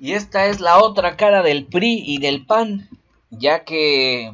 Y esta es la otra cara del PRI y del PAN, ya que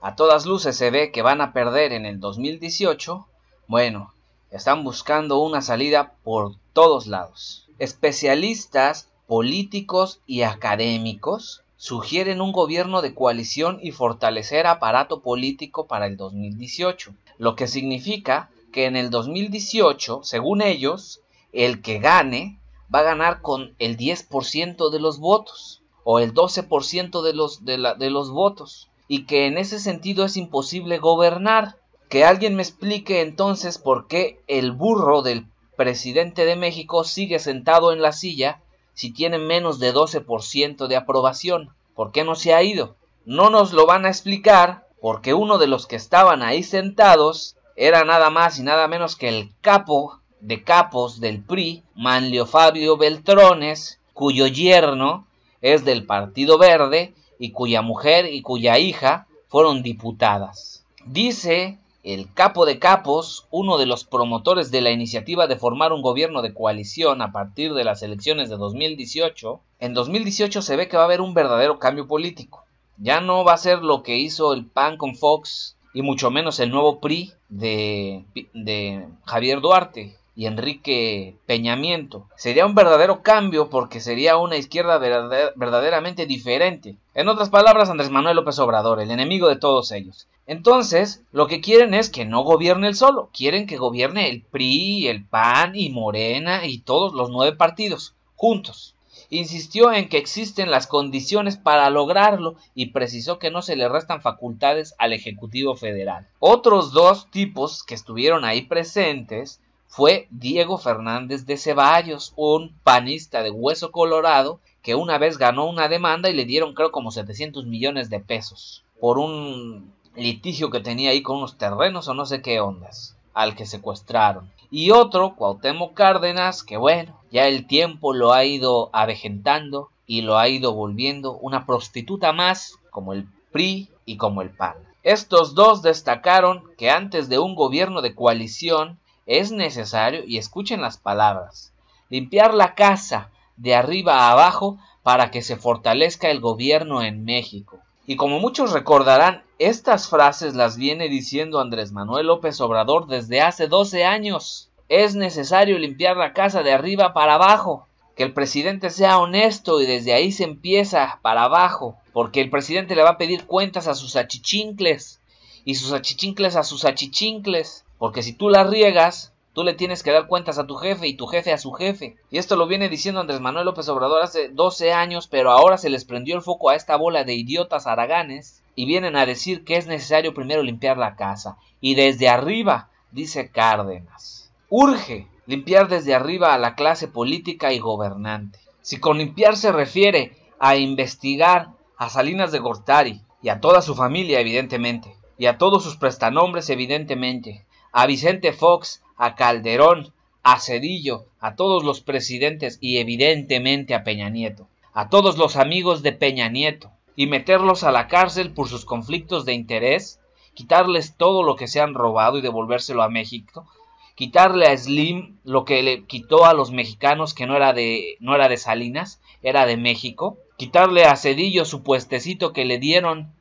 a todas luces se ve que van a perder en el 2018. Bueno, están buscando una salida por todos lados. Especialistas, políticos y académicos sugieren un gobierno de coalición y fortalecer aparato político para el 2018, lo que significa que en el 2018, según ellos, el que gane va a ganar con el 10% de los votos o el 12% de los, de, de los votos y que en ese sentido es imposible gobernar. Que alguien me explique entonces por qué el burro del presidente de México sigue sentado en la silla si tiene menos de 12% de aprobación. ¿Por qué no se ha ido? No nos lo van a explicar porque uno de los que estaban ahí sentados era nada más y nada menos que el capo de capos del PRI, Manlio Fabio Beltrones, cuyo yerno es del Partido Verde y cuya mujer y cuya hija fueron diputadas. Dice el capo de capos, uno de los promotores de la iniciativa de formar un gobierno de coalición a partir de las elecciones de 2018, en 2018 se ve que va a haber un verdadero cambio político. Ya no va a ser lo que hizo el PAN con Fox y mucho menos el nuevo PRI de, de Javier Duarte, y Enrique Peñamiento. Sería un verdadero cambio porque sería una izquierda verdaderamente diferente. En otras palabras, Andrés Manuel López Obrador, el enemigo de todos ellos. Entonces, lo que quieren es que no gobierne el solo, quieren que gobierne el PRI, el PAN y Morena y todos los nueve partidos, juntos. Insistió en que existen las condiciones para lograrlo y precisó que no se le restan facultades al Ejecutivo Federal. Otros dos tipos que estuvieron ahí presentes fue Diego Fernández de Ceballos, un panista de hueso colorado que una vez ganó una demanda y le dieron creo como 700 millones de pesos por un litigio que tenía ahí con unos terrenos o no sé qué ondas al que secuestraron. Y otro, Cuauhtémoc Cárdenas, que bueno, ya el tiempo lo ha ido avejentando y lo ha ido volviendo una prostituta más como el PRI y como el PAN. Estos dos destacaron que antes de un gobierno de coalición es necesario, y escuchen las palabras, limpiar la casa de arriba a abajo para que se fortalezca el gobierno en México. Y como muchos recordarán, estas frases las viene diciendo Andrés Manuel López Obrador desde hace 12 años. Es necesario limpiar la casa de arriba para abajo. Que el presidente sea honesto y desde ahí se empieza para abajo. Porque el presidente le va a pedir cuentas a sus achichincles. Y sus achichincles a sus achichincles. Porque si tú la riegas, tú le tienes que dar cuentas a tu jefe y tu jefe a su jefe. Y esto lo viene diciendo Andrés Manuel López Obrador hace 12 años, pero ahora se les prendió el foco a esta bola de idiotas araganes y vienen a decir que es necesario primero limpiar la casa. Y desde arriba, dice Cárdenas. Urge limpiar desde arriba a la clase política y gobernante. Si con limpiar se refiere a investigar a Salinas de Gortari y a toda su familia, evidentemente, y a todos sus prestanombres, evidentemente, a Vicente Fox, a Calderón, a Cedillo, a todos los presidentes y evidentemente a Peña Nieto, a todos los amigos de Peña Nieto, y meterlos a la cárcel por sus conflictos de interés, quitarles todo lo que se han robado y devolvérselo a México, quitarle a Slim lo que le quitó a los mexicanos que no era de no era de Salinas, era de México, quitarle a Cedillo su puestecito que le dieron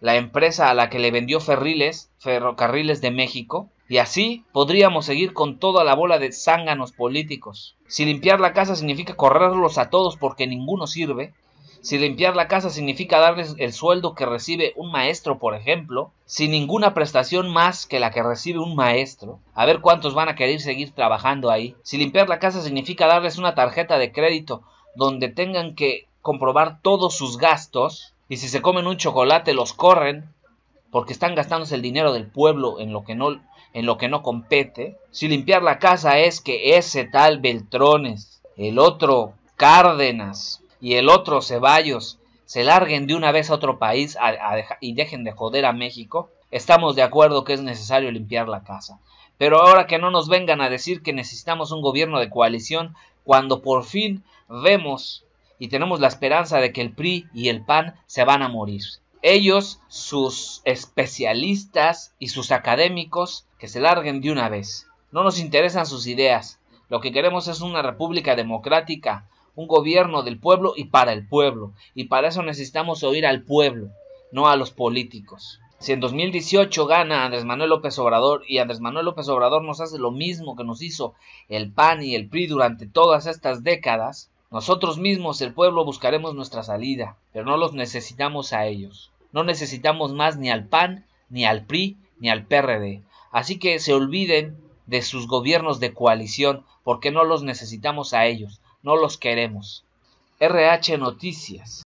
la empresa a la que le vendió ferriles, ferrocarriles de México, y así podríamos seguir con toda la bola de zánganos políticos. Si limpiar la casa significa correrlos a todos porque ninguno sirve, si limpiar la casa significa darles el sueldo que recibe un maestro, por ejemplo, sin ninguna prestación más que la que recibe un maestro, a ver cuántos van a querer seguir trabajando ahí. Si limpiar la casa significa darles una tarjeta de crédito donde tengan que comprobar todos sus gastos, y si se comen un chocolate los corren, porque están gastándose el dinero del pueblo en lo que no, en lo que no compete, si limpiar la casa es que ese tal Beltrones, el otro Cárdenas y el otro Ceballos se larguen de una vez a otro país y dejen de joder a México, estamos de acuerdo que es necesario limpiar la casa. Pero ahora que no nos vengan a decir que necesitamos un gobierno de coalición, cuando por fin vemos y tenemos la esperanza de que el PRI y el PAN se van a morir ellos, sus especialistas y sus académicos, que se larguen de una vez. No nos interesan sus ideas. Lo que queremos es una república democrática, un gobierno del pueblo y para el pueblo. Y para eso necesitamos oír al pueblo, no a los políticos. Si en 2018 gana Andrés Manuel López Obrador y Andrés Manuel López Obrador nos hace lo mismo que nos hizo el PAN y el PRI durante todas estas décadas, nosotros mismos, el pueblo, buscaremos nuestra salida, pero no los necesitamos a ellos. No necesitamos más ni al PAN, ni al PRI, ni al PRD. Así que se olviden de sus gobiernos de coalición, porque no los necesitamos a ellos, no los queremos. RH Noticias.